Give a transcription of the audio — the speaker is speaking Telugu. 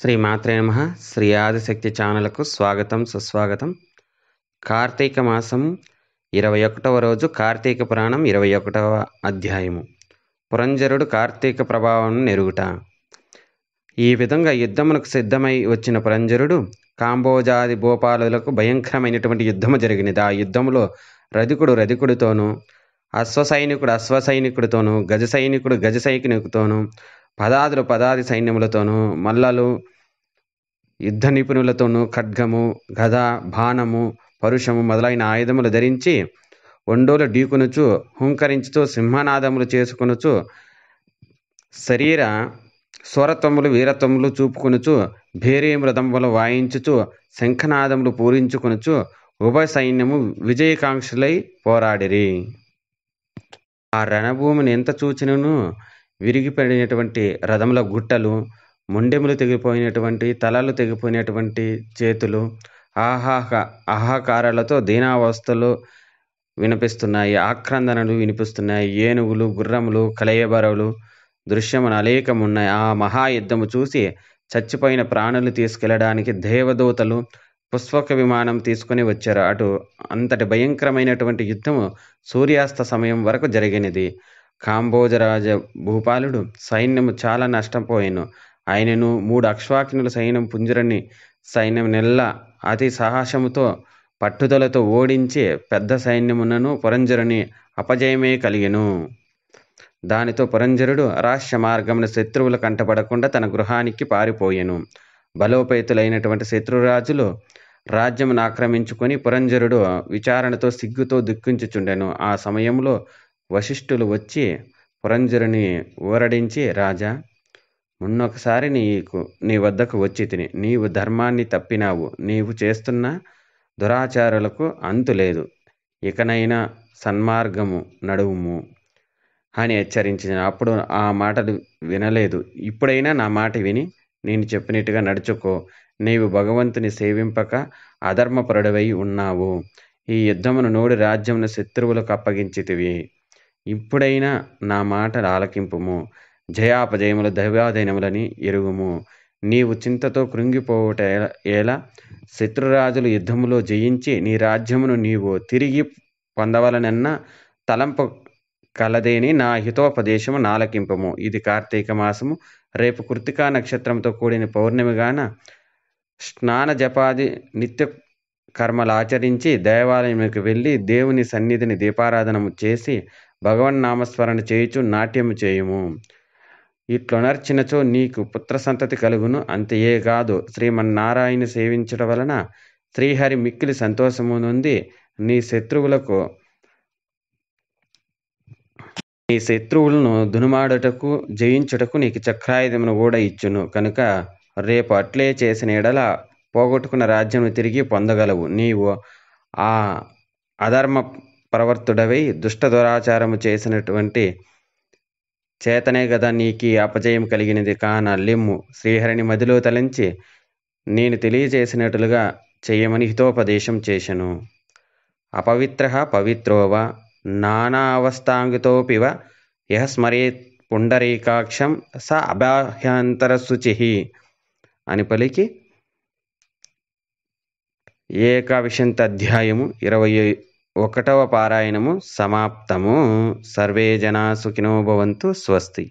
శ్రీ మాత్రే నమ శ్రీ ఆదిశక్తి ఛానల్కు స్వాగతం సుస్వాగతం కార్తీక మాసం ఇరవై ఒకటవ రోజు కార్తీక పురాణం ఇరవై ఒకటవ అధ్యాయము పురంజరుడు కార్తీక ప్రభావం నెరుగుట ఈ విధంగా యుద్ధమునకు సిద్ధమై వచ్చిన పురంజరుడు కాంబోజాది భూపాలులకు భయంకరమైనటువంటి యుద్ధము జరిగినది ఆ యుద్ధంలో రధికుడు రధికుడితోనూ అశ్వసైనికుడు అశ్వసైనికుడితోనూ గజ సైనికుడు గజ సైనికుడితోనూ పదాదులు పదాది సైన్యములతోనూ మల్లలు యుద్ధ నిపుణులతోనూ ఖడ్గము గద బాణము పరుషము మొదలైన ఆయుధములు ధరించి ఒండోలు ఢీకొనుచు హుంకరించుతూ సింహనాదములు చేసుకునుచు శరీర స్వరత్వములు వీరత్వములు చూపుకునుచు భేరీ మృదంబులు వాయించుచు శంఖనాదములు పూరించుకునుచు ఉభయ సైన్యము విజయకాంక్షలై పోరాడిరి ఆ రణభూమిని ఎంత చూచినను విరిగిపడినటువంటి రథముల గుట్టలు మొండెములు తెగిపోయినటువంటి తలలు తెగిపోయినటువంటి చేతులు ఆహాహ ఆహాకారాలతో దీనావస్థలు వినిపిస్తున్నాయి ఆక్రందనలు వినిపిస్తున్నాయి ఏనుగులు గుర్రములు కలయబరవులు దృశ్యములు అనేకమున్నాయి ఆ మహాయుద్ధము చూసి చచ్చిపోయిన ప్రాణులు తీసుకెళ్లడానికి దేవదూతలు పుష్పక విమానం తీసుకుని వచ్చారు అటు అంతటి భయంకరమైనటువంటి యుద్ధము సూర్యాస్త సమయం వరకు జరిగినది కాంబోజరాజ భూపాలుడు సైన్యము చాలా నష్టపోయెను ఆయనను మూడు అక్ష్వాకినుల సైన్యం పుంజురని సైన్యం నెల్ల అతి సాహసముతో పట్టుదలతో ఓడించి పెద్ద సైన్యమునను పురంజరుని అపజయమే కలిగెను దానితో పురంజరుడు రహస్య మార్గమున శత్రువుల కంటపడకుండా తన గృహానికి పారిపోయెను బలోపేతులైనటువంటి శత్రురాజులు రాజ్యమును ఆక్రమించుకొని పురంజరుడు విచారణతో సిగ్గుతో దుఃఖించుచుండెను ఆ సమయంలో వశిష్ఠులు వచ్చి పురంజరుని ఊరడించి రాజా మున్నొకసారి నీకు నీ వద్దకు వచ్చి తిని నీవు ధర్మాన్ని తప్పినావు నీవు చేస్తున్న దురాచారాలకు అంతు లేదు ఇకనైనా సన్మార్గము నడువుము అని హెచ్చరించిన అప్పుడు ఆ మాటలు వినలేదు ఇప్పుడైనా నా మాట విని నేను చెప్పినట్టుగా నడుచుకో నీవు భగవంతుని సేవింపక అధర్మపరుడవై ఉన్నావు ఈ యుద్ధమును నోడి రాజ్యమును శత్రువులకు అప్పగించితివి ఇప్పుడైనా నా మాట ఆలకింపుము జయాపజయములు దైవాధీనములని ఎరుగుము నీవు చింతతో కృంగిపోవుట ఎలా శత్రురాజులు యుద్ధములో జయించి నీ రాజ్యమును నీవు తిరిగి పొందవలనన్న తలంపు కలదేని నా హితోపదేశము నాలకింపము ఇది కార్తీక మాసము రేపు కృతికా నక్షత్రంతో కూడిన పౌర్ణమిగాన స్నాన జపాది నిత్య కర్మలు ఆచరించి దేవాలయంకి వెళ్ళి దేవుని సన్నిధిని దీపారాధనము చేసి భగవన్ నామస్మరణ చేయుచు నాట్యము చేయుము ఇట్లొనర్చినచో నీకు పుత్ర సంతతి కలుగును అంతయే కాదు శ్రీమన్నారాయణ సేవించడం వలన శ్రీహరి మిక్కిలి సంతోషము నుండి నీ శత్రువులకు నీ శత్రువులను దునుమాడుటకు జయించుటకు నీకు చక్రాయుధమును కూడా ఇచ్చును కనుక రేపు అట్లే చేసిన ఎడల పోగొట్టుకున్న రాజ్యం తిరిగి పొందగలవు నీవు ఆ అధర్మ ప్రవర్తుడవై దుష్ట దురాచారము చేసినటువంటి చేతనే కదా నీకు అపజయం కలిగినది కాన లిమ్ము శ్రీహరిని మదిలో తలంచి నేను తెలియజేసినట్లుగా చేయమని హితోపదేశం చేశను అపవిత్ర పవిత్రోవ నానా నానావస్థాంగితోపివ యహ స్మరే పుండరీకాక్షం స అబాహ్యాంతర శుచిహి అని పలికి ఏకావిశంత అధ్యాయము ఇరవై ఒకటవ పారాయణము సమాప్తము సర్వే జనా సుఖినో భవంతు స్వస్తి